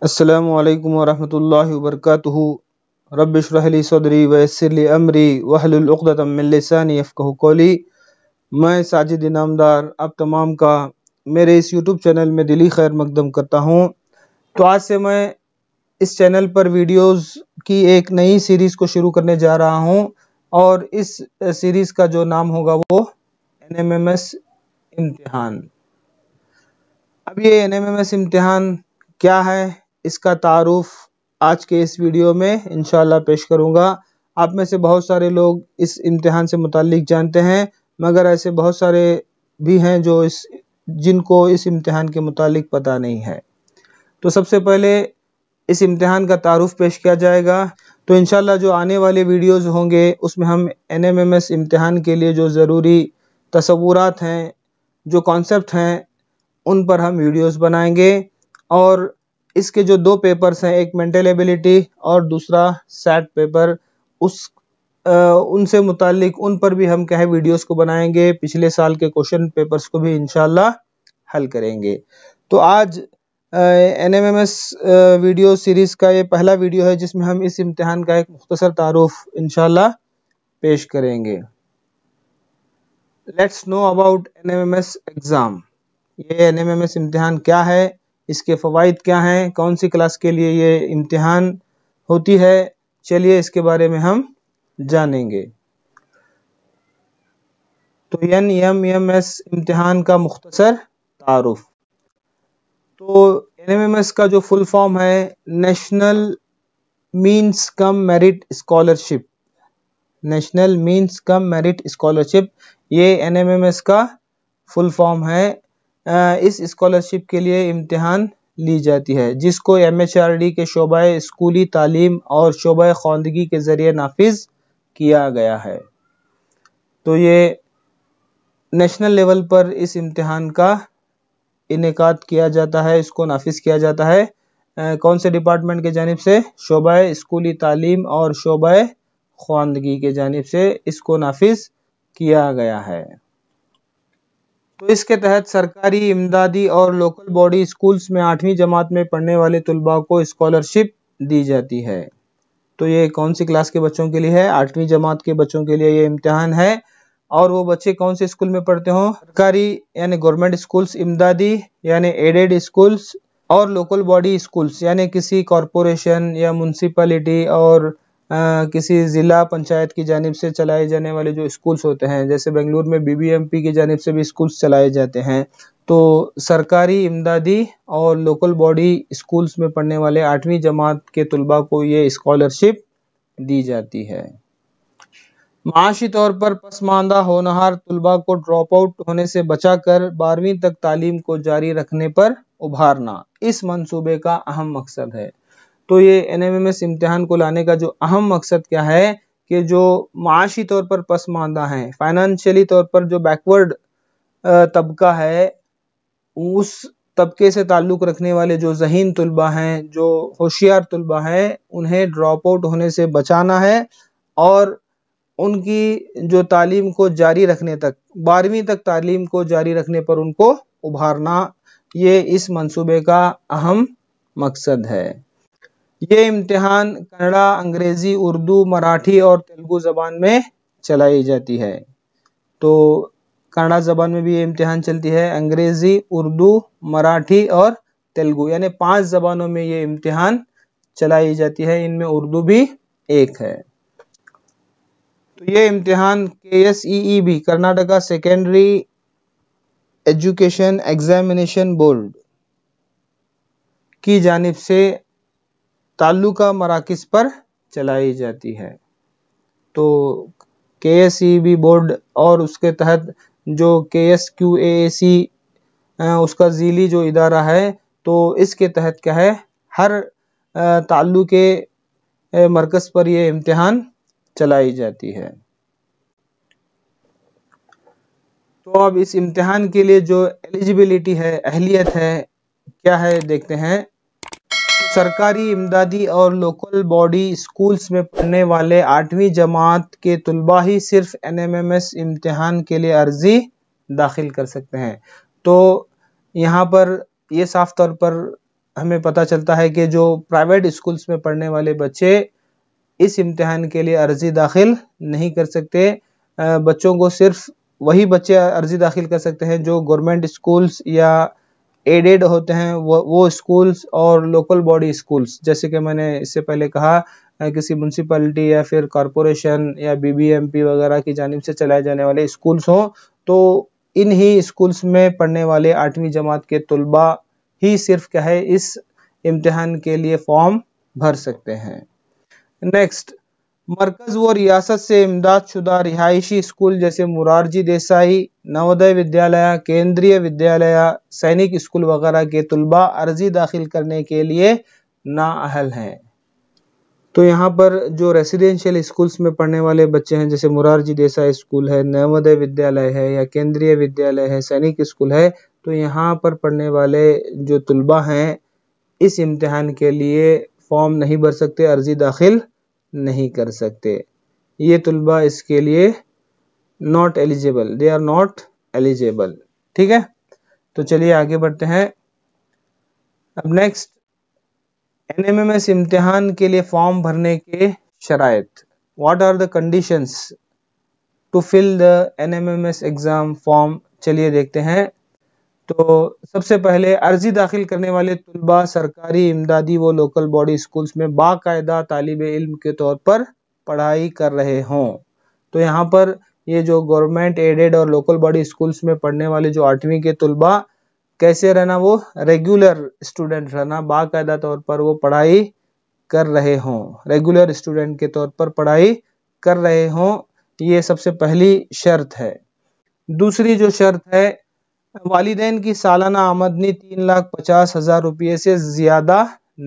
عليكم ورحمة الله وبركاته رب اشرح لي صدري ويسر لي अमरी واحلل عقدة من لساني يفقهوا कौली मैं साजिद इनामदार आप तमाम का मेरे इस यूट्यूब चैनल में दिली खैर मकदम करता हूँ तो आज से मैं इस चैनल पर वीडियोस की एक नई सीरीज़ को शुरू करने जा रहा हूँ और इस सीरीज़ का जो नाम होगा वो एन एम एम एस इम्तहान अब ये एन एम एम एस इम्तहान क्या है इसका तारुफ आज के इस वीडियो में इनशाला पेश करूँगा आप में से बहुत सारे लोग इस इम्तहान से मुतल जानते हैं मगर ऐसे बहुत सारे भी हैं जो इस जिनको इस इम्तहान के मुतालिक पता नहीं है तो सबसे पहले इस इम्तहान का तारुफ पेश किया जाएगा तो इनशाला जो आने वाले वीडियोज़ होंगे उसमें हम एन एम एम एस इम्तहान के लिए जो ज़रूरी तस्वूरत हैं जो कॉन्सेप्ट हैं उन पर हम वीडियोज़ बनाएंगे और इसके जो दो पेपर्स हैं एक मेंटल एबिलिटी और दूसरा सैट पेपर उस आ, उनसे मुतालिक उन पर भी हम कहे वीडियोस को बनाएंगे पिछले साल के क्वेश्चन पेपर्स को भी इनशाला हल करेंगे तो आज N M M S video series का ये पहला वीडियो है जिसमें हम इस इम्तहान का एक मुख्तसर तारुफ इनशाला पेश करेंगे let's know about N M M S exam ये एन एम एम एस क्या है इसके फ़वाद क्या हैं कौन सी क्लास के लिए ये इम्तहान होती है चलिए इसके बारे में हम जानेंगे तो एन एम एम एस इम्तहान का मुख्तसर तारफ़ तो एन एम एम एस का जो फुल फॉर्म है national means cum merit scholarship national means cum merit scholarship ये एन एम एम एस का फुल फॉर्म है इस स्कॉलरशिप के लिए इम्तहान ली जाती है जिसको एम एच आर डी के शोबा स्कूली तालीम और शोबा खानदगी के ज़रिए नाफिज किया गया है तो ये नेशनल लेवल पर इस इम्तहान का इनका किया जाता है इसको नाफिज किया जाता है आ, कौन से डिपार्टमेंट के जानब से शोबा स्कूली तालीम और शोबा खानदगी के जानब से इसको नाफिज किया गया है तो इसके तहत सरकारी इमदादी और लोकल बॉडी स्कूल्स में आठवीं जमात में पढ़ने वाले तलबा को स्कॉलरशिप दी जाती है तो ये कौन सी क्लास के बच्चों के लिए है आठवीं जमात के बच्चों के लिए ये इम्तहान है और वो बच्चे कौन से स्कूल में पढ़ते हों सरकारी यानी गवर्नमेंट स्कूल्स इमदादी यानी एडेड स्कूल्स और लोकल बॉडी स्कूल्स यानी किसी कॉरपोरेशन या म्यूनसिपलिटी और किसी ज़िला पंचायत की जानब से चलाए जाने वाले जो स्कूल्स होते हैं जैसे बेंगलुरु में बी बी एम पी की जानब से भी स्कूल्स चलाए जाते हैं तो सरकारी इमदादी और लोकल बॉडी स्कूल्स में पढ़ने वाले आठवीं जमात के तलबा को ये स्कॉलरशिप दी जाती है माशी तौर पर पसमानदा होनहार तलबा को ड्रॉप आउट होने से बचा कर बारहवीं तक तालीम को जारी रखने पर उभारना इस मनसूबे का अहम मकसद है तो ये एन एम एम एस इम्तहान को लाने का जो अहम मकसद क्या है कि जो माशी तौर पर पसमानदा हैं फाइनेंशियली तौर पर जो बैकवर्ड तबका है उस तबके से ताल्लुक़ रखने वाले जो जहीन तलबा हैं जो होशियार तलबा हैं उन्हें ड्रॉप आउट होने से बचाना है और उनकी जो तालीम को जारी रखने तक बारहवीं तक तालीम को जारी रखने पर उनको उभारना ये इस मंसूबे का अहम मकसद है ये इम्तिहान कन्नड़ा अंग्रेज़ी उर्दू मराठी और तेलुगु ज़बान में चलाई जाती है तो कन्नड़ा ज़बान में भी ये इम्तिहान चलती है अंग्रेज़ी उर्दू मराठी और तेलुगु यानी पांच ज़बानों में ये इम्तिहान चलाई जाती है इनमें उर्दू भी एक है तो ये इम्तिहान के S E E B Karnataka secondary education examination board की जानब से तालुका मराकज़ पर चलाई जाती है तो के एस बी बोर्ड और उसके तहत जो के एस क्यू ए सी उसका जीली जो इदारा है तो इसके तहत क्या है हर तालु के मरकज़ पर यह इम्तहान चलाई जाती है तो अब इस इम्तहान के लिए जो एलिजिबिलिटी है अहलियत है क्या है देखते हैं सरकारी इमदादी और लोकल बॉडी स्कूल्स में पढ़ने वाले आठवीं जमात के तलबा ही सिर्फ एन एम एम एस इम्तहान के लिए अर्जी दाखिल कर सकते हैं तो यहाँ पर ये साफ तौर पर हमें पता चलता है कि जो प्राइवेट स्कूल्स में पढ़ने वाले बच्चे इस इम्तहान के लिए अर्जी दाखिल नहीं कर सकते बच्चों को सिर्फ वही बच्चे अर्जी दाखिल कर सकते हैं जो गवर्नमेंट स्कूल्स या एडेड होते हैं वो वो स्कूल्स और लोकल बॉडी स्कूल्स जैसे कि मैंने इससे पहले कहा किसी म्यूनसिपलिटी या फिर कॉरपोरेशन या बीबीएमपी वगैरह की जानब से चलाए जाने वाले स्कूल्स हों तो इन ही स्कूल्स में पढ़ने वाले आठवीं जमात के तलबा ही सिर्फ क्या है इस इम्तहान के लिए फॉर्म भर सकते हैं नेक्स्ट मरकज व रियासत से इमदाद शुदा रिहायशी स्कूल जैसे मुरारजी देसाई नवोदय विद्यालय केंद्रीय विद्यालय सैनिक स्कूल वगैरह के तलबा अर्जी दाखिल करने के लिए नाअहल हैं तो यहाँ पर जो रेसिडेंशियल स्कूल्स में पढ़ने वाले बच्चे हैं जैसे मुरारजी देसाई स्कूल है नवोदय विद्यालय है या केंद्रीय विद्यालय है सैनिक स्कूल है तो यहाँ पर पढ़ने वाले जो तलबा हैं इस इम्तहान के लिए फॉर्म नहीं भर सकते अर्जी दाखिल नहीं कर सकते ये तलबा इसके लिए not eligible they are not eligible ठीक है तो चलिए आगे बढ़ते हैं अब नेक्स्ट एस इम्तिहान के लिए फॉर्म भरने के शराय what are the conditions to fill the S exam form चलिए देखते हैं तो सबसे पहले अर्जी दाखिल करने वाले तलबा सरकारी इमदादी व लोकल बॉडी स्कूल्स में बाकायदा तालब इल्म के तौर पर पढ़ाई कर रहे हों तो यहाँ पर ये जो गवर्नमेंट एडेड और लोकल बॉडी स्कूल्स में पढ़ने वाले जो आठवीं के तलबा कैसे रहना वो रेगुलर स्टूडेंट रहना बाकायदा तौर पर वो पढ़ाई कर रहे हों रेगुलर स्टूडेंट के तौर पर पढ़ाई कर रहे हों ये सबसे पहली शर्त है दूसरी जो शर्त है वालदेन की सालाना आमदनी तीन लाख पचास हज़ार रुपये से ज़्यादा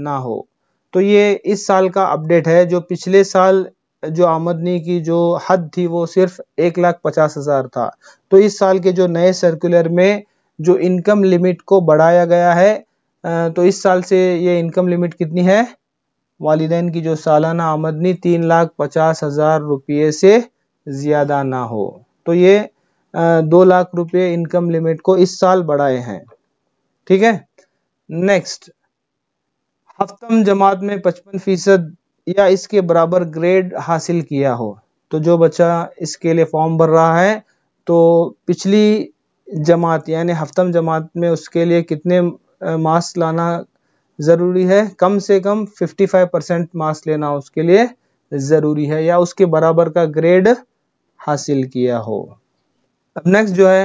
ना हो तो ये इस साल का अपडेट है जो पिछले साल जो आमदनी की जो हद थी वो सिर्फ एक लाख पचास हज़ार था तो इस साल के जो नए सर्कुलर में जो इनकम लिमिट को बढ़ाया गया है तो इस साल से ये इनकम लिमिट कितनी है वालदेन की जो सालाना आमदनी तीन लाख पचास हज़ार रुपये से ज़्यादा ना हो तो ये दो लाख रुपए इनकम लिमिट को इस साल बढ़ाए हैं ठीक है नेक्स्ट हफ्तम जमात में पचपन फीसद या इसके बराबर ग्रेड हासिल किया हो तो जो बच्चा इसके लिए फॉर्म भर रहा है तो पिछली जमात यानी हफ्तम जमात में उसके लिए कितने मार्क्स लाना ज़रूरी है कम से कम 55 परसेंट मार्क्स लेना उसके लिए ज़रूरी है या उसके बराबर का ग्रेड हासिल किया हो अब नेक्स्ट जो है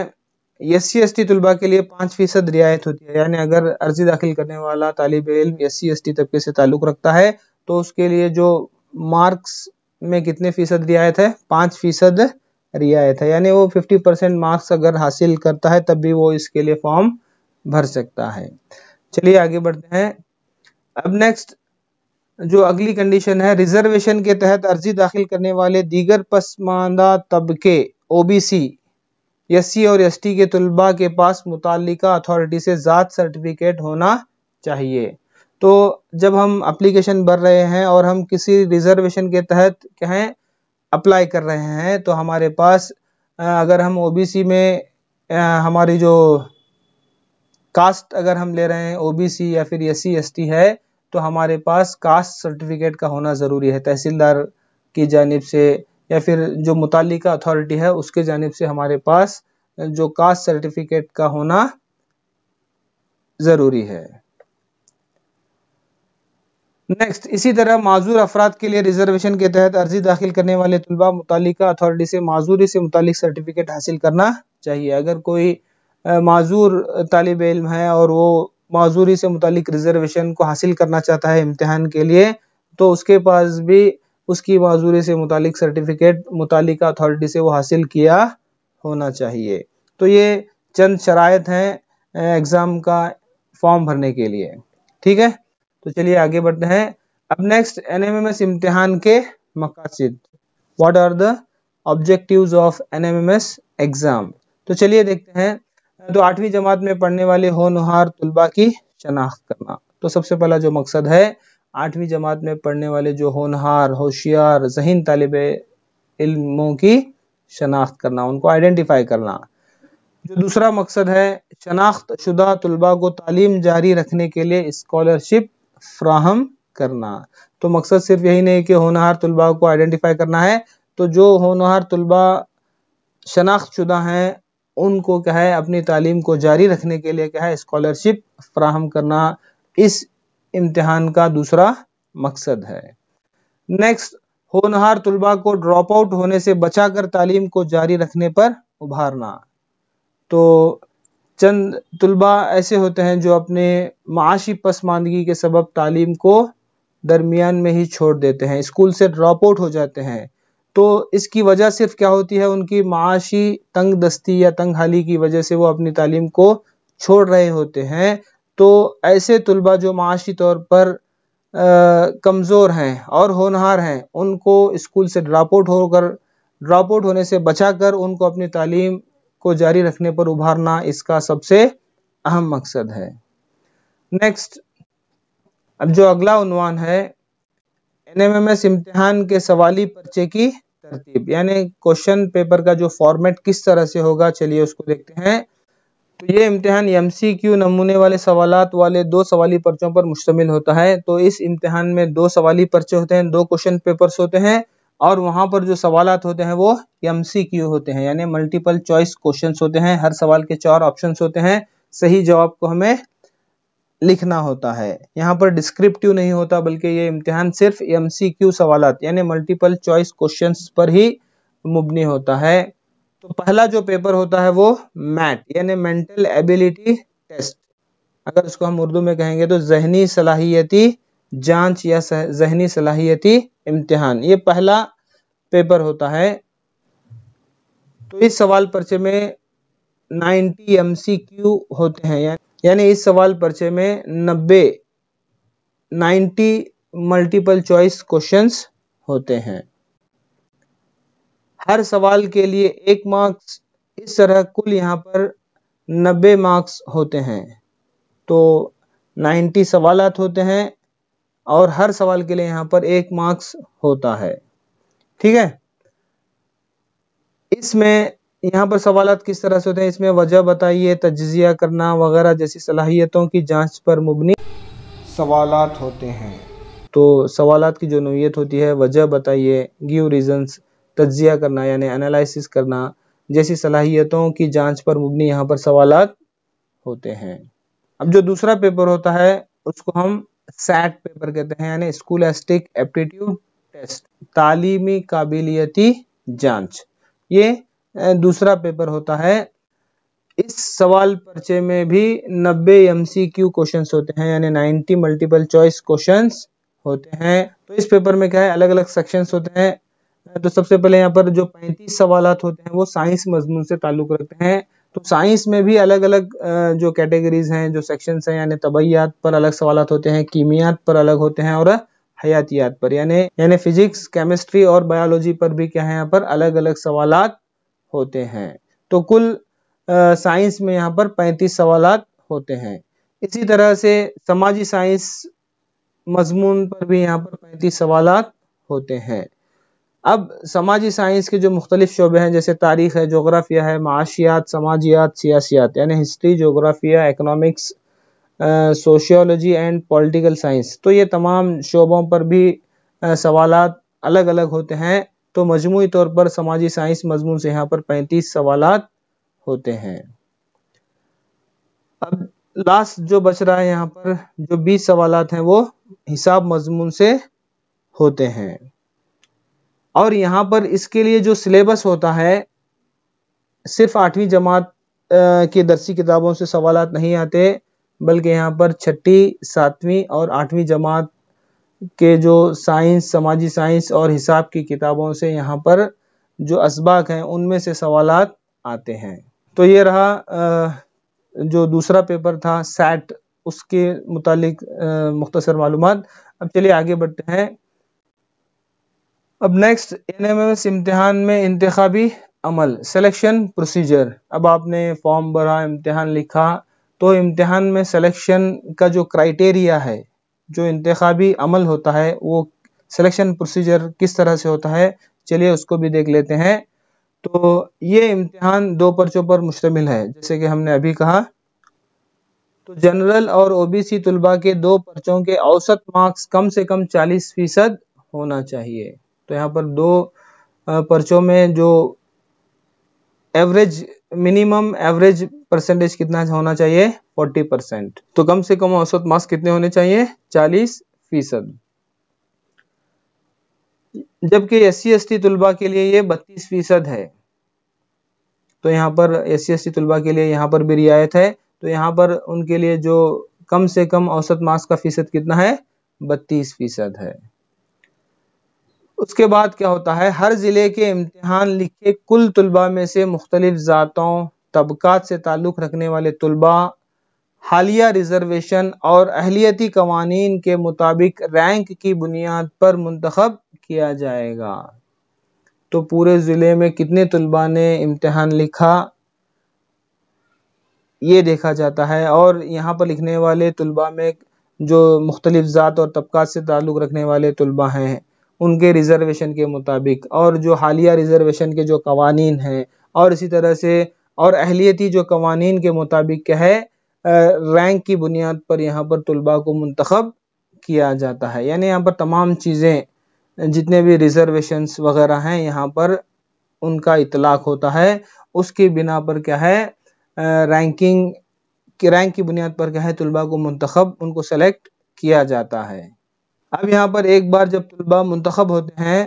एस सी एस टी तलबा के लिए पाँच फीसद रियायत होती है यानी अगर अर्जी दाखिल करने वाला तालब इम एस सी एस टी तबके से ताल्लुक़ रखता है तो उसके लिए जो मार्क्स में कितने फीसद रियायत है पाँच फीसद रियायत है यानी वो फिफ्टी परसेंट मार्क्स अगर हासिल करता है तब भी वो इसके लिए फॉर्म भर सकता है चलिए आगे बढ़ते हैं अब नेक्स्ट जो अगली कंडीशन है रिजर्वेशन के तहत अर्जी दाखिल करने वाले दीगर पसमानदा तबके ओबीसी एस और एस के तलबा के पास मुतल अथॉरिटी से ज़ात सर्टिफिकेट होना चाहिए तो जब हम अप्लीकेशन भर रहे हैं और हम किसी रिजर्वेशन के तहत कहें अप्लाई कर रहे हैं तो हमारे पास अगर हम ओबीसी में हमारी जो कास्ट अगर हम ले रहे हैं ओबीसी या फिर एस सी है तो हमारे पास कास्ट सर्टिफिकेट का होना ज़रूरी है तहसीलदार की जानब से या फिर जो मुतल अथॉरिटी है उसके जानब से हमारे पास जो कास्ट सर्टिफिकेट का होना ज़रूरी है नेक्स्ट इसी तरह माजूर अफराद के लिए रिजर्वेशन के तहत अर्जी दाखिल करने वाले तलबा मुतल अथॉरिटी से माजूरी से मुतल सर्टिफिकेट हासिल करना चाहिए अगर कोई माजूर तालब इम है और वो माजूरी से मुतल रिजर्वेशन को हासिल करना चाहता है इम्तहान के लिए तो उसके पास भी उसकी माजूरी से मुतालिक सर्टिफिकेट मुतल अथॉरिटी से वो हासिल किया होना चाहिए तो ये चंद शरात हैं एग्ज़ाम का फॉर्म भरने के लिए ठीक है तो चलिए आगे बढ़ते हैं अब next N M M S इम्तहान के मकासद what are the objective of N M M S exam तो चलिए देखते हैं तो आठवीं जमात में पढ़ने वाले होनहार तलबा की शनाख्त करना तो सबसे पहला जो मकसद है आठवीं जमात में पढ़ने वाले जो होनहार होशियार जहन तालब इल्मों की शनाख्त करना उनको आइडेंटिफाई करना जो दूसरा मकसद है शनाख्त शुदा तलबा को तालीम जारी रखने के लिए स्कॉलरशिप फ्राहम करना तो मकसद सिर्फ यही नहीं कि होनहार तलबा को आइडेंटिफाई करना है तो जो होनहार तलबा शनाख्त शुदा हैं उनको क्या है अपनी तालीम को जारी रखने के लिए क्या है स्कॉलरशिप फ्राहम करना इस इम्तिहान का दूसरा मकसद है नेक्स्ट होनहार तुलबा को ड्रॉप आउट होने से बचाकर तालीम को जारी रखने पर उभारना तो चंद तलबा ऐसे होते हैं जो अपने माशी पसमानदगी के सबब तालीम को दरमियान में ही छोड़ देते हैं स्कूल से ड्रॉप आउट हो जाते हैं तो इसकी वजह सिर्फ क्या होती है उनकी माशी तंग दस्ती या तंग हाली की वजह से वो अपनी तालीम को छोड़ रहे होते हैं तो ऐसे तलबा जो माशी तौर पर कमज़ोर हैं और होनहार हैं उनको स्कूल से ड्राप आउट होकर ड्राप आउट होने से बचा कर उनको अपनी तालीम को जारी रखने पर उभारना इसका सबसे अहम मकसद है नेक्स्ट अब जो अगला उनवान है एन एम एम एस इम्तहान के सवाली पर्चे की तरतीब यानी क्वेश्चन पेपर का जो फॉर्मेट किस तरह से होगा चलिए उसको देखते हैं तो ये इम्तिहान एम नमूने वाले सवालत वाले दो सवाली पर्चों पर मुश्तमिल होता है तो इस इम्तिहान में दो सवाली पर्चे होते हैं दो क्वेश्चन पेपर्स होते हैं और वहाँ पर जो सवालत होते हैं वो एम होते हैं यानी मल्टीपल चॉइस क्वेश्चन होते हैं हर सवाल के चार ऑप्शन होते हैं सही जवाब को हमें लिखना होता है यहाँ पर डिस्क्रिप्टिव नहीं होता बल्कि ये इम्तिहान सिर्फ एम सी क्यू सवाल यानी मल्टीपल चॉइस क्वेश्चन पर ही मुबनी होता है तो पहला जो पेपर होता है वो मैट यानी मेंटल एबिलिटी टेस्ट अगर इसको हम उर्दू में कहेंगे तो जहनी सलाहियती जांच या जहनी सलाहियती इम्तिहान ये पहला पेपर होता है तो इस सवाल पर्चे में 90 एम होते हैं यानी इस सवाल पर्चे में 90 90 मल्टीपल चॉइस क्वेश्चंस होते हैं हर सवाल के लिए एक मार्क्स इस तरह कुल यहाँ पर नब्बे मार्क्स होते हैं तो नाइन्टी सवाल होते हैं और हर सवाल के लिए यहाँ पर एक मार्क्स होता है ठीक है इसमें यहाँ पर सवाल किस तरह से होते हैं इसमें वजह बताइए तजिया करना वगैरह जैसी सलाहियतों की जांच पर मुबनी सवाल होते हैं तो सवाल की जो नोयत होती है वजह बताइए गिव रीजन तजिया करना यानी एनालिसिस करना जैसी सलाहियतों की जांच पर मुबनी यहाँ पर सवाल होते हैं अब जो दूसरा पेपर होता है उसको हम सैट पेपर कहते हैं यानी एस्टिक एप्टीट्यूड टेस्ट तालीमी काबिलियती जांच ये दूसरा पेपर होता है इस सवाल पर्चे में भी 90 एमसीक्यू क्वेश्चंस होते हैं यानी 90 मल्टीपल चॉइस क्वेश्चंस होते हैं तो इस पेपर में क्या है अलग अलग सेक्शंस होते हैं तो सबसे पहले यहाँ पर जो पैंतीस सवाल होते हैं वो साइंस मजमून से ताल्लुक रखते हैं तो साइंस में भी अलग अलग जो कैटेगरीज हैं जो सेक्शंस हैं यानी तबैयात पर अलग सवाल होते हैं कीमियात पर अलग होते हैं और हयातियात पर यानी यानी फिजिक्स केमिस्ट्री और बायोलॉजी पर भी क्या है यहाँ पर अलग अलग सवाल होते हैं तो कुल साइंस में यहाँ पर पैंतीस सवाल होते हैं इसी तरह से समाजी साइंस मजमून पर भी यहाँ पर पैंतीस सवाल होते हैं अब समाजी साइंस के जो मुख्तलिफ शोबे हैं जैसे तारीख है जोग्राफिया है माशियात समाजियात सियासियात यानी हिस्ट्री जोग्राफिया economics sociology and political science तो ये तमाम शोबों पर भी सवाल अलग अलग होते हैं तो मजमू तौर पर समाजी साइंस मजमून से यहाँ पर पैंतीस सवाल होते हैं अब लास्ट जो बच रहा है यहाँ पर जो बीस सवाल हैं वो हिसाब मजमून से होते हैं और यहाँ पर इसके लिए जो सिलेबस होता है सिर्फ आठवीं जमात की दरसी किताबों से सवाल नहीं आते बल्कि यहाँ पर छठी सातवीं और आठवीं जमात के जो साइंस समाजी साइंस और हिसाब की किताबों से यहाँ पर जो इसबाक हैं उनमें से सवाल आते हैं तो ये रहा जो दूसरा पेपर था सैट उसके मुतालिक मुख्तसर मालूम अब चलिए आगे बढ़ते हैं अब next N M M S इम्तिहान में इंतबी अमल सेलेक्शन प्रोसीजर अब आपने फॉर्म भरा इम्तिहान लिखा तो इम्तिहान में सेलेक्शन का जो क्राइटेरिया है जो इंतबी अमल होता है वो सिलेक्शन प्रोसीजर किस तरह से होता है चलिए उसको भी देख लेते हैं तो ये इम्तिहान दो पर्चों पर मुश्तमिल है जैसे कि हमने अभी कहा तो जनरल और ओबीसी तुलबा के दो पर्चों के औसत मार्क्स कम से कम 40 फीसद होना चाहिए तो यहाँ पर दो पर्चों में जो एवरेज मिनिमम एवरेज परसेंटेज कितना होना चाहिए 40 परसेंट तो कम से कम औसत मार्क्स कितने होने चाहिए 40 फीसद जबकि एस सी एस टी तुलबा के लिए ये 32 फीसद है तो यहाँ पर एस सी एस टी तुलबा के लिए यहाँ पर भी रियायत है तो यहाँ पर उनके लिए जो कम से कम औसत मार्क्स का फीसद कितना है बत्तीस फीसद है उसके बाद क्या होता है हर ज़िले के इम्तहान लिखे कुल तलबा में से मुख्तलिफ ज़ातों तबक़ात से ताल्लुक़ रखने वाले तलबा हालिया रिजर्वेशन और अहलियती कवानीन के मुताबिक रैंक की बुनियाद पर मंतखब किया जाएगा तो पूरे ज़िले में कितने तलबा ने इम्तहान लिखा ये देखा जाता है और यहाँ पर लिखने वाले तलबा में जो मुख्तलिफ ज़ात और तबक़ात से ताल्लुक़ रखने वाले तलबा हैं उनके रिजर्वेशन के मुताबिक और जो हालिया रिजर्वेशन के जो कवानीन हैं और इसी तरह से और अहलियती जो कवानीन के मुताबिक क्या है रैंक की बुनियाद पर यहाँ पर तलबा को मंतखब किया जाता है यानी यहाँ पर तमाम चीज़ें जितने भी रिजर्वेशंस वगैरह हैं यहाँ पर उनका इतलाक होता है उसकी बिना पर क्या है रैंकिंग रैंक की बुनियाद पर क्या है तलबा को मंतखब उनको सेलेक्ट किया जाता है अब यहाँ पर एक बार जब तलबा मंतखब होते हैं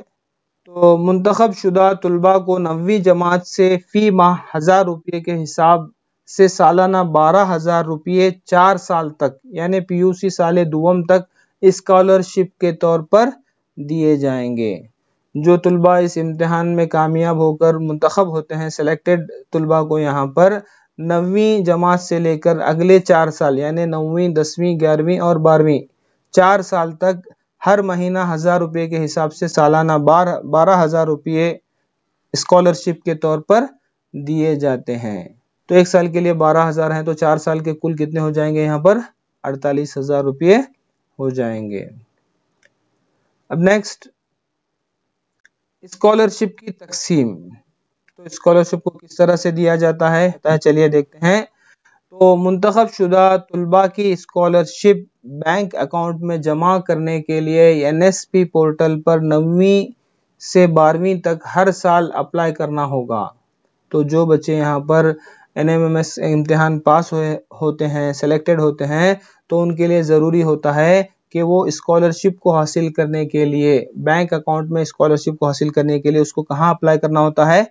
तो मंतखब शुदा तलबा को नवी जमात से फ़ी माह हज़ार रुपये के हिसाब से सालाना बारह हज़ार रुपये चार साल तक यानी सी साल दुवम तक इस्कॉलरशिप के तौर पर दिए जाएंगे जो तलबा इस इम्तहान में कामयाब होकर मंतखब होते हैं सेलेक्टेड तलबा को यहाँ पर नवी जमात से लेकर अगले चार साल यानि नौवीं दसवीं ग्यारहवीं और बारहवीं चार साल तक हर महीना हज़ार रुपये के हिसाब से सालाना बारह बारह हज़ार रुपये स्कॉलरशिप के तौर पर दिए जाते हैं तो एक साल के लिए बारह हज़ार है तो चार साल के कुल कितने हो जाएंगे यहाँ पर अड़तालीस हज़ार रुपये हो जाएंगे अब नेक्स्ट स्कॉलरशिप की तकसीम तो स्कॉलरशिप को किस तरह से दिया जाता है चलिए देखते हैं तो मंतखब शुदा तलबा की स्कॉलरशिप बैंक अकाउंट में जमा करने के लिए एन एस पी पोर्टल पर नवीं से बारहवीं तक हर साल अप्लाई करना होगा तो जो बच्चे यहाँ पर एन एम एम एस इम्तहान पास हुए होते हैं सेलेक्टेड होते हैं तो उनके लिए ज़रूरी होता है कि वो इस्कॉलरशिप को हासिल करने के लिए बैंक अकाउंट में इस्कॉलरशिप को हासिल करने के लिए उसको कहाँ अप्लाई करना होता है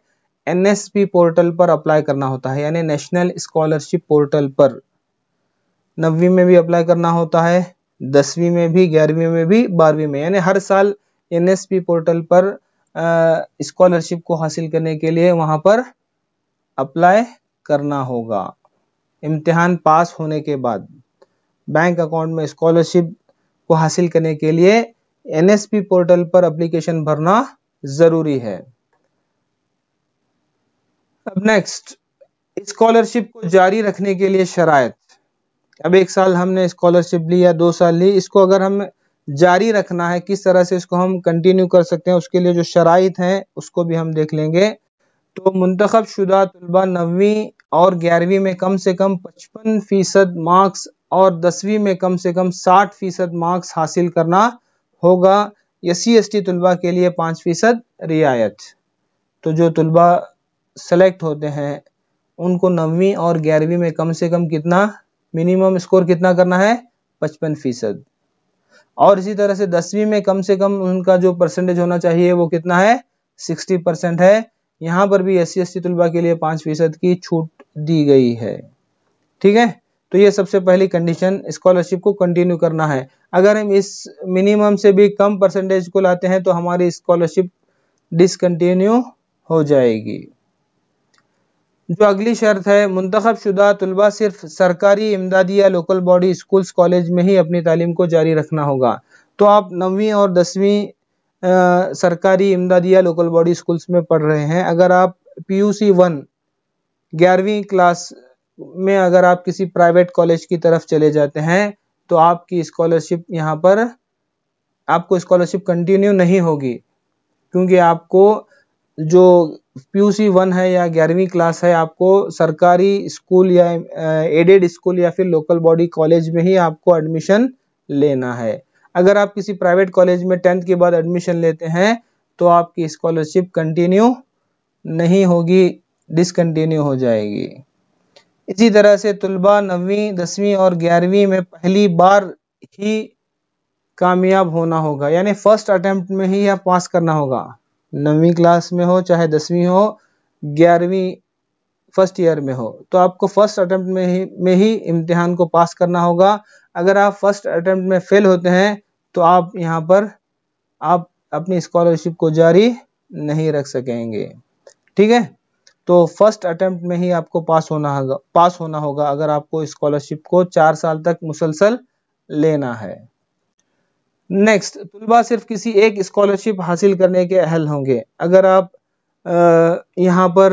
एनएसपी पोर्टल पर अप्लाई करना होता है यानी नेशनल स्कॉलरशिप पोर्टल पर नवी में भी अप्लाई करना होता है दसवीं में भी ग्यारहवीं में भी बारहवीं में यानी हर साल एनएसपी पोर्टल पर स्कॉलरशिप को हासिल करने के लिए वहां पर अप्लाई करना होगा इम्तिहान पास होने के बाद बैंक अकाउंट में स्कॉलरशिप को हासिल करने के लिए एनएसपी पोर्टल पर अप्लीकेशन भरना ज़रूरी है अब नेक्स्ट स्कॉलरशिप को जारी रखने के लिए शराय अब एक साल हमने स्कॉलरशिप ली या दो साल ली इसको अगर हम जारी रखना है किस तरह से इसको हम कंटिन्यू कर सकते हैं उसके लिए जो शराइ हैं उसको भी हम देख लेंगे तो मंतखब शुदा तलबा नवी और ग्यारहवीं में कम से कम पचपन फीसद मार्क्स और दसवीं में कम से कम साठ फीसद मार्क्स हासिल करना होगा एस सी एस टी तलबा के लिए पाँच फीसद रियायत तो जो तलबा सेलेक्ट होते हैं उनको नवीं और ग्यारहवीं में कम से कम कितना मिनिमम स्कोर कितना करना है पचपन फीसद और इसी तरह से दसवीं में कम से कम उनका जो परसेंटेज होना चाहिए वो कितना है सिक्सटी परसेंट है यहाँ पर भी एस सी तलबा के लिए पाँच फीसद की छूट दी गई है ठीक है तो ये सबसे पहली कंडीशन स्कॉलरशिप को कंटिन्यू करना है अगर हम इस मिनिमम से भी कम परसेंटेज को लाते हैं तो हमारी स्कॉलरशिप डिसकंटिन्यू हो जाएगी जो अगली शर्त है मंतखब शुदा तलबा सिर्फ सरकारी इमदादिया लोकल बॉडी स्कूल्स कॉलेज में ही अपनी तालीम को जारी रखना होगा तो आप नवीं और दसवीं सरकारी इमदादिया लोकल बॉडी स्कूल्स में पढ़ रहे हैं अगर आप पी यू सी वन ग्यारहवीं क्लास में अगर आप किसी प्राइवेट कॉलेज की तरफ चले जाते हैं तो आपकी स्कॉलरशिप यहाँ पर आपको स्कॉलरशिप कंटिन्यू नहीं होगी क्योंकि आपको जो पी वन है या ग्यारहवीं क्लास है आपको सरकारी स्कूल या एडेड स्कूल या फिर लोकल बॉडी कॉलेज में ही आपको एडमिशन लेना है अगर आप किसी प्राइवेट कॉलेज में टेंथ के बाद एडमिशन लेते हैं तो आपकी स्कॉलरशिप कंटिन्यू नहीं होगी डिसकंटिन्यू हो जाएगी इसी तरह से तलबा नवीं दसवीं और ग्यारहवीं में पहली बार ही कामयाब होना होगा यानी फर्स्ट अटेम्प्ट में ही यह पास करना होगा नवी क्लास में हो चाहे दसवीं हो ग्यारहवीं फर्स्ट ईयर में हो तो आपको फर्स्ट अटेम्प्ट में ही में ही इम्तिहान को पास करना होगा अगर आप फर्स्ट अटेम्प्ट में फेल होते हैं तो आप यहाँ पर आप अपनी स्कॉलरशिप को जारी नहीं रख सकेंगे ठीक है तो फर्स्ट अटेम्प्ट में ही आपको पास होना होगा पास होना होगा अगर आपको स्कॉलरशिप को चार साल तक मुसलसल लेना है नेक्स्ट तलबा सिर्फ किसी एक स्कॉलरशिप हासिल करने के अहल होंगे अगर आप यहाँ पर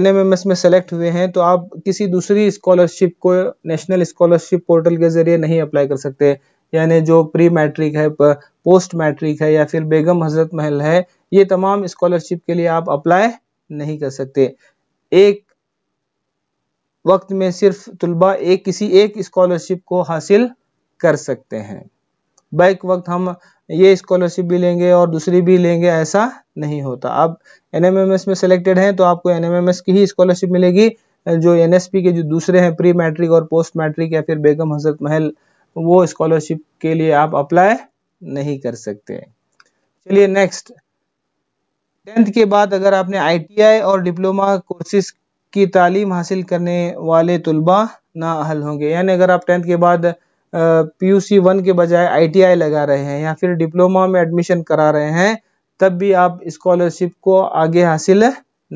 एन में सेलेक्ट हुए हैं तो आप किसी दूसरी स्कॉलरशिप को नेशनल स्कॉलरशिप पोर्टल के जरिए नहीं अप्लाई कर सकते यानी जो प्री मैट्रिक है पोस्ट मैट्रिक है या फिर बेगम हजरत महल है ये तमाम स्कॉलरशिप के लिए आप अप्लाई नहीं कर सकते एक वक्त में सिर्फ तलबा एक किसी एक स्कॉलरशिप को हासिल कर सकते हैं बैक वक्त हम ये स्कॉलरशिप भी लेंगे और दूसरी भी लेंगे ऐसा नहीं होता आप एन में सिलेक्टेड हैं तो आपको एन की ही स्कॉलरशिप मिलेगी जो एन के जो दूसरे हैं प्री मैट्रिक और पोस्ट मैट्रिक या फिर बेगम हजरत महल वो स्कॉलरशिप के लिए आप अप्लाई नहीं कर सकते चलिए नेक्स्ट टेंथ के बाद अगर आपने आईटीआई और डिप्लोमा कोर्सेज की तालीम हासिल करने वाले तलबा ना अहल होंगे यानी अगर आप टेंथ के बाद पीयूसी वन के बजाय आईटीआई लगा रहे हैं या फिर डिप्लोमा में एडमिशन करा रहे हैं तब भी आप स्कॉलरशिप को आगे हासिल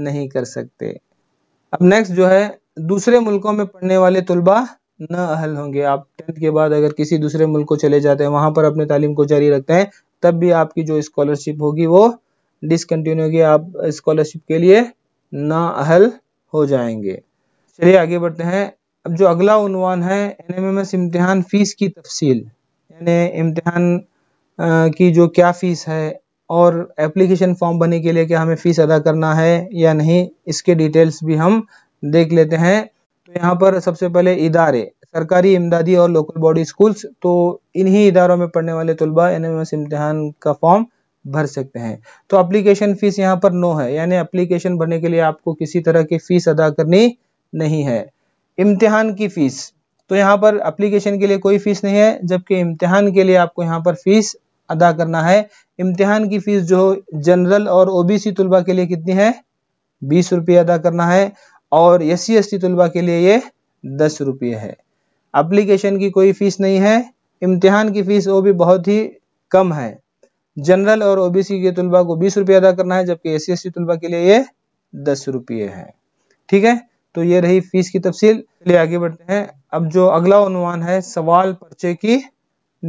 नहीं कर सकते अब नेक्स्ट जो है दूसरे मुल्कों में पढ़ने वाले तलबा न अहल होंगे आप टेंथ के बाद अगर किसी दूसरे मुल्क को चले जाते हैं वहां पर अपने तालीम को जारी रखते हैं तब भी आपकी जो स्कॉलरशिप होगी वो डिसकंटिन्यू होगी आप स्कॉलरशिप के लिए ना अहल हो जाएंगे चलिए आगे बढ़ते हैं अब जो अगला उनवान है एन एम एम एस इम्तिहान फ़ीस की तफसील यानी इम्तहान की जो क्या फ़ीस है और एप्लीकेशन फॉर्म भरने के लिए क्या हमें फ़ीस अदा करना है या नहीं इसके डिटेल्स भी हम देख लेते हैं तो यहाँ पर सबसे पहले इदारे सरकारी इमदादी और लोकल बॉडी स्कूल्स तो इन्हीं इदारों में पढ़ने वाले तलबा एन एम एस इम्तहान का फॉर्म भर सकते हैं तो अप्लीकेशन फ़ीस यहाँ पर नो है यानी अप्लीकेशन भरने के लिए आपको किसी तरह की फ़ीस अदा करनी नहीं है इम्तिहान की फ़ीस तो यहाँ पर अप्लीकेशन के लिए कोई फ़ीस नहीं है जबकि इम्तिहान के लिए आपको यहाँ पर फ़ीस अदा करना है इम्तिहान की फ़ीस जो जनरल और ओबीसी तलबा के लिए कितनी है बीस रुपये अदा करना है और एस सी एस तलबा के लिए ये दस रुपये है अप्लीकेशन की कोई फ़ीस नहीं है इम्तिहान की फ़ीस वो भी बहुत ही कम है जनरल और ओबीसी के तलबा को बीस रुपये अदा करना है जबकि एस सी तलबा के लिए ये दस रुपये है ठीक है तो ये रही फ़ीस की तफसील चलिए आगे बढ़ते हैं अब जो अगला अनुमान है सवाल पर्चे की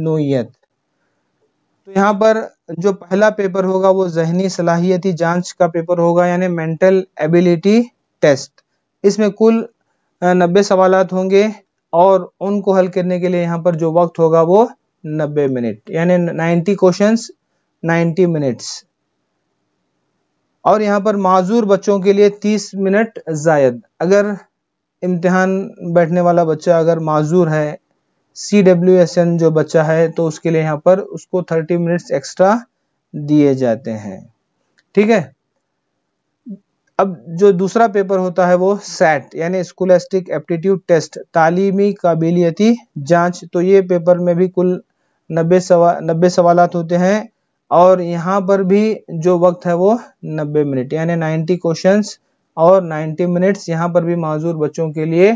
नोयत तो यहाँ पर जो पहला पेपर होगा वो जहनी सलाहियती जांच का पेपर होगा यानी मेंटल एबिलिटी टेस्ट इसमें कुल नब्बे सवाल होंगे और उनको हल करने के लिए यहाँ पर जो वक्त होगा वो नब्बे मिनट यानी नाइन्टी क्वेश्चन नाइन्टी मिनट्स और यहाँ पर माजूर बच्चों के लिए तीस मिनट जायद अगर इम्तहान बैठने वाला बच्चा अगर माजूर है सी डब्ल्यू एस एन जो बच्चा है तो उसके लिए यहाँ पर उसको थर्टी मिनट्स एक्स्ट्रा दिए जाते हैं ठीक है अब जो दूसरा पेपर होता है वो सैट यानी स्कूलेस्टिक एप्टीट्यूड टेस्ट तालीमी काबिलियती जांच तो ये पेपर में भी कुल नब्बे सवा नब्बे सवाल होते हैं और यहाँ पर भी जो वक्त है वो नब्बे मिनट यानी नाइन्टी क्वेश्चन और 90 मिनट्स यहाँ पर भी माजूर बच्चों के लिए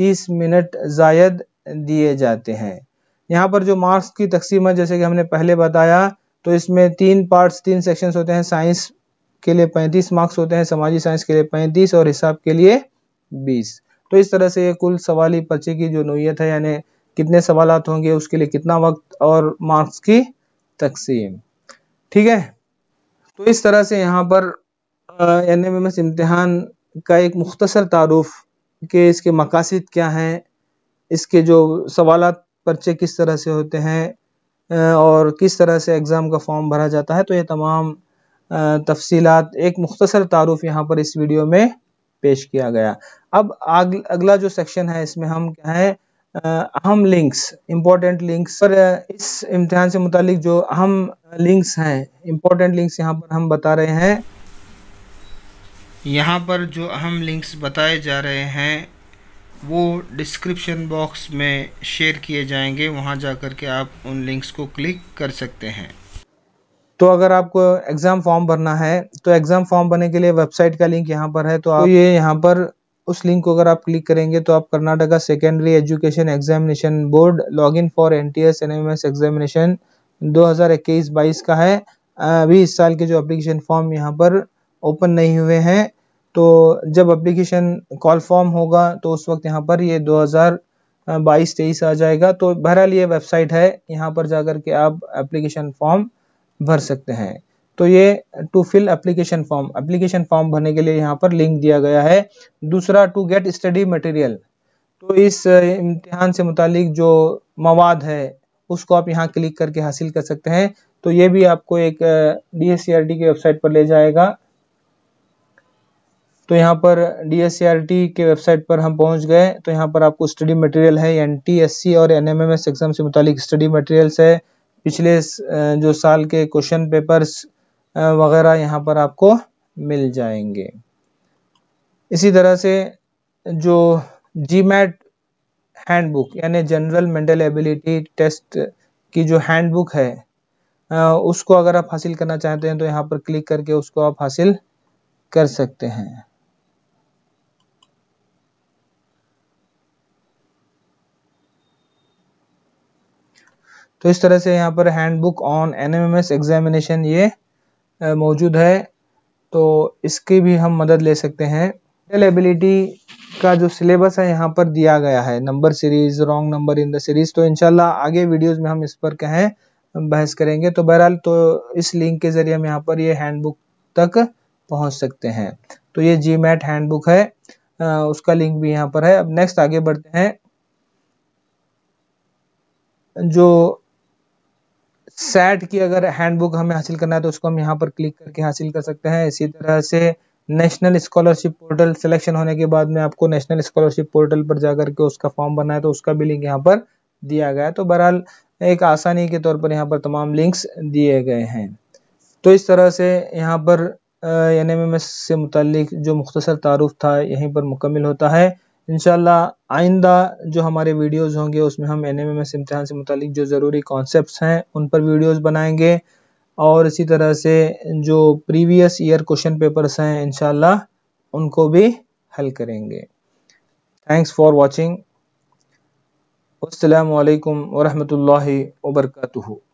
30 मिनट जायद दिए जाते हैं यहाँ पर जो मार्क्स की तकसीम है जैसे कि हमने पहले बताया तो इसमें तीन पार्ट्स तीन सेक्शंस होते हैं साइंस के लिए 35 मार्क्स होते हैं समाजी साइंस के लिए 35 और हिसाब के लिए 20 तो इस तरह से ये कुल सवाली पर्चे की जो नोयत है यानी कितने सवाल होंगे उसके लिए कितना वक्त और मार्क्स की तकसीम ठीक है तो इस तरह से यहाँ पर एन एम एम एस इम्तहान का एक मुख्तसर तारफ़ कि इसके मकासद क्या हैं इसके जो सवाल पर्चे किस तरह से होते हैं और किस तरह से एग्ज़ाम का फॉर्म भरा जाता है तो ये तमाम तफसीलात एक मुख्तसर तारफ़ यहाँ पर इस वीडियो में पेश किया गया अब आग, अगला जो सेक्शन है इसमें हम क्या है अहम लिंक्स इम्पोर्टेंट लिंक्स पर इस इम्तहान से मुतालिक जो अहम लिंक्स हैं इम्पोर्टेंट लिंक्स यहाँ पर हम बता रहे हैं यहाँ पर जो अहम लिंक्स बताए जा रहे हैं वो डिस्क्रिप्शन बॉक्स में शेयर किए जाएंगे वहाँ जा कर के आप उन लिंक्स को क्लिक कर सकते हैं तो अगर आपको एग्ज़ाम फॉर्म भरना है तो एग्ज़ाम फॉर्म भरने के लिए वेबसाइट का लिंक यहाँ पर है तो आप ये यहाँ पर उस लिंक को अगर आप क्लिक करेंगे तो आप Karnataka secondary education examination board login for N T S N M S examination दो हज़ार इक्कीस बाईस का है अभी इस साल के जो अप्लीकेशन फॉर्म यहाँ पर ओपन नहीं हुए हैं तो जब एप्लीकेशन कॉल फॉर्म होगा तो उस वक्त यहाँ पर ये 2022 हज़ार आ जाएगा तो बहरहाल ये वेबसाइट है यहाँ पर जाकर के आप एप्लीकेशन फॉर्म भर सकते हैं तो ये to fill application form application form भरने के लिए यहाँ पर लिंक दिया गया है दूसरा टू गेट स्टडी मटेरियल तो इस इम्तिहान से मुतालिक जो मवाद है उसको आप यहाँ क्लिक करके हासिल कर सकते हैं तो ये भी आपको एक डी की वेबसाइट पर ले जाएगा तो यहाँ पर डी के वेबसाइट पर हम पहुँच गए तो यहाँ पर आपको स्टडी मटेरियल है एन और एन एग्जाम से मुतालिक स्टडी मटेरियल्स है पिछले जो साल के क्वेश्चन पेपर्स वगैरह यहाँ पर आपको मिल जाएंगे इसी तरह से जो जी मैट हैंडबुक यानी जनरल मेंटल एबिलिटी टेस्ट की जो हैंडबुक है उसको अगर आप हासिल करना चाहते हैं तो यहाँ पर क्लिक करके उसको आप हासिल कर सकते हैं तो इस तरह से यहाँ पर हैंडबुक ऑन एनएमएमएस एग्जामिनेशन ये मौजूद है तो इसकी भी हम मदद ले सकते हैं एबिलिटी का जो सिलेबस है यहाँ पर दिया गया है number series wrong number in the series तो इनशाला आगे वीडियोज में हम इस पर कहें बहस करेंगे तो बहरहाल तो इस लिंक के जरिए हम यहाँ पर ये हैंडबुक तक पहुँच सकते हैं तो ये जी मैट हैंडबुक है उसका लिंक भी यहाँ पर है अब नेक्स्ट आगे बढ़ते हैं जो सेट की अगर हैंडबुक हमें हासिल करना है तो उसको हम यहाँ पर क्लिक करके हासिल कर सकते हैं इसी तरह से नेशनल स्कॉलरशिप पोर्टल सिलेक्शन होने के बाद में आपको नेशनल स्कॉलरशिप पोर्टल पर जाकर के उसका फॉर्म बनाए तो उसका भी लिंक यहाँ पर दिया गया है तो बहरहाल एक आसानी के तौर पर यहाँ पर तमाम लिंक्स दिए गए हैं तो इस तरह से यहाँ पर एन एम एम एस से मुतल जो मुख्तर तारुफ था यहीं पर मुकम्मल होता है इनशाला आइंदा जो हमारे वीडियोज़ होंगे उसमें हम एन एम एस इम्तहान से मुतल जो ज़रूरी कॉन्सेप्ट हैं उन पर वीडियोज़ बनाएंगे और इसी तरह से जो प्रीवियस ईयर क्वेश्चन पेपर्स हैं इनशाला उनको भी हल करेंगे थैंक्स फॉर वॉचिंग असलकम वरहमल वर्का